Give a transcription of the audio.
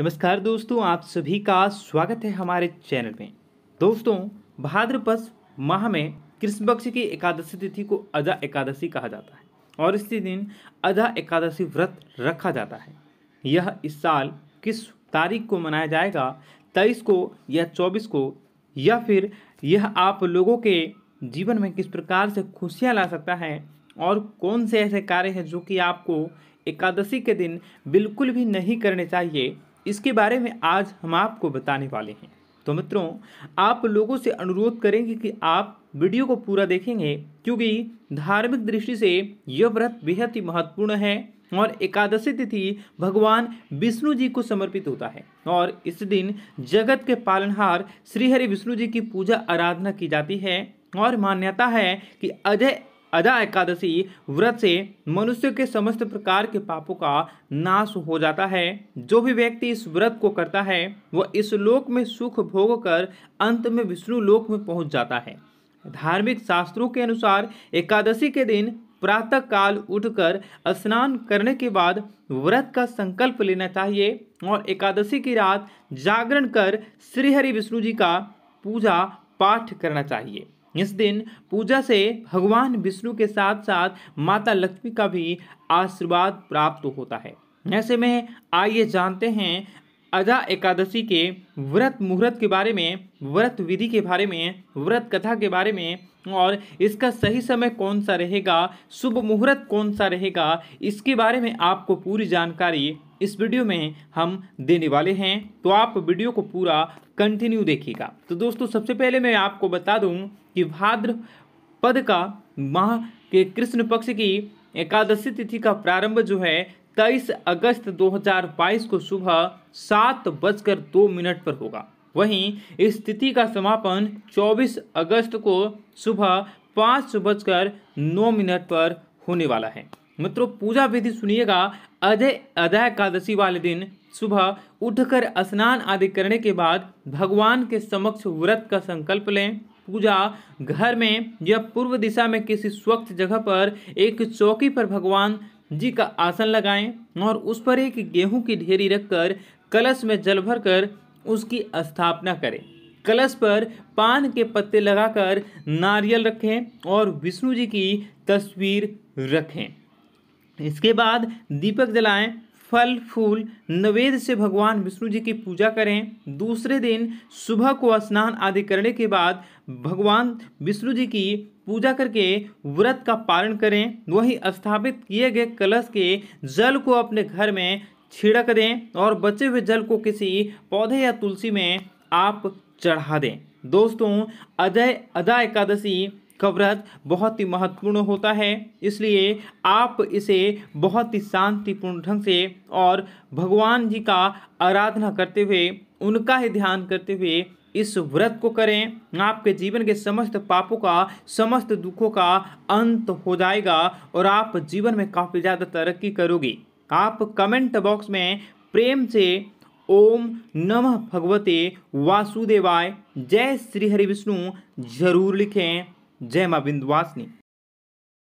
नमस्कार दोस्तों आप सभी का स्वागत है हमारे चैनल में दोस्तों भाद्रपद माह में कृष्ण पक्ष की एकादशी तिथि को अजा एकादशी कहा जाता है और इसी दिन अजा एकादशी व्रत रखा जाता है यह इस साल किस तारीख को मनाया जाएगा तेईस को या चौबीस को या फिर यह आप लोगों के जीवन में किस प्रकार से खुशियाँ ला सकता है और कौन से ऐसे कार्य हैं जो कि आपको एकादशी के दिन बिल्कुल भी नहीं करने चाहिए इसके बारे में आज हम आपको बताने वाले हैं तो मित्रों आप लोगों से अनुरोध करेंगे कि आप वीडियो को पूरा देखेंगे क्योंकि धार्मिक दृष्टि से यह व्रत बेहद ही महत्वपूर्ण है और एकादशी तिथि भगवान विष्णु जी को समर्पित होता है और इस दिन जगत के पालनहार श्रीहरि विष्णु जी की पूजा आराधना की जाती है और मान्यता है कि अजय अदा एकादशी व्रत से मनुष्य के समस्त प्रकार के पापों का नाश हो जाता है जो भी व्यक्ति इस व्रत को करता है वह इस लोक में सुख भोग कर अंत में विष्णु लोक में पहुंच जाता है धार्मिक शास्त्रों के अनुसार एकादशी के दिन प्रातः काल उठकर स्नान करने के बाद व्रत का संकल्प लेना चाहिए और एकादशी की रात जागरण कर श्रीहरि विष्णु जी का पूजा पाठ करना चाहिए इस दिन पूजा से भगवान विष्णु के साथ साथ माता लक्ष्मी का भी आशीर्वाद प्राप्त होता है ऐसे में आइए जानते हैं अजा एकादशी के व्रत मुहूर्त के बारे में व्रत विधि के बारे में व्रत कथा के बारे में और इसका सही समय कौन सा रहेगा शुभ मुहूर्त कौन सा रहेगा इसके बारे में आपको पूरी जानकारी इस वीडियो में हम देने वाले हैं तो आप वीडियो को पूरा कंटिन्यू देखिएगा तो दोस्तों सबसे पहले मैं आपको बता दूं कि भाद्र पद का माह के कृष्ण पक्ष की एकादशी तिथि का प्रारंभ जो है तेईस अगस्त 2022 को सुबह सात बजकर दो मिनट पर होगा वहीं इस तिथि का समापन 24 अगस्त को सुबह पाँच बजकर नौ मिनट पर होने वाला है मित्रों पूजा विधि सुनिएगा अजय अदय एकादशी वाले दिन सुबह उठकर स्नान आदि करने के बाद भगवान के समक्ष व्रत का संकल्प लें पूजा घर में या पूर्व दिशा में किसी स्वच्छ जगह पर एक चौकी पर भगवान जी का आसन लगाएं और उस पर एक गेहूं की ढेरी रखकर कलश में जल भरकर उसकी स्थापना करें कलश पर पान के पत्ते लगाकर नारियल रखें और विष्णु जी की तस्वीर रखें इसके बाद दीपक जलाएं फल फूल नवेद से भगवान विष्णु जी की पूजा करें दूसरे दिन सुबह को स्नान आदि करने के बाद भगवान विष्णु जी की पूजा करके व्रत का पालन करें वहीं स्थापित किए गए कलश के जल को अपने घर में छिड़क दें और बचे हुए जल को किसी पौधे या तुलसी में आप चढ़ा दें दोस्तों अजय अदा एकादशी व्रत बहुत ही महत्वपूर्ण होता है इसलिए आप इसे बहुत ही शांतिपूर्ण ढंग से और भगवान जी का आराधना करते हुए उनका ही ध्यान करते हुए इस व्रत को करें आपके जीवन के समस्त पापों का समस्त दुखों का अंत हो जाएगा और आप जीवन में काफ़ी ज़्यादा तरक्की करोगे आप कमेंट बॉक्स में प्रेम से ओम नमः भगवते वासुदेवाय जय श्री हरि विष्णु जरूर लिखें जय माँ विंध्यवासिनी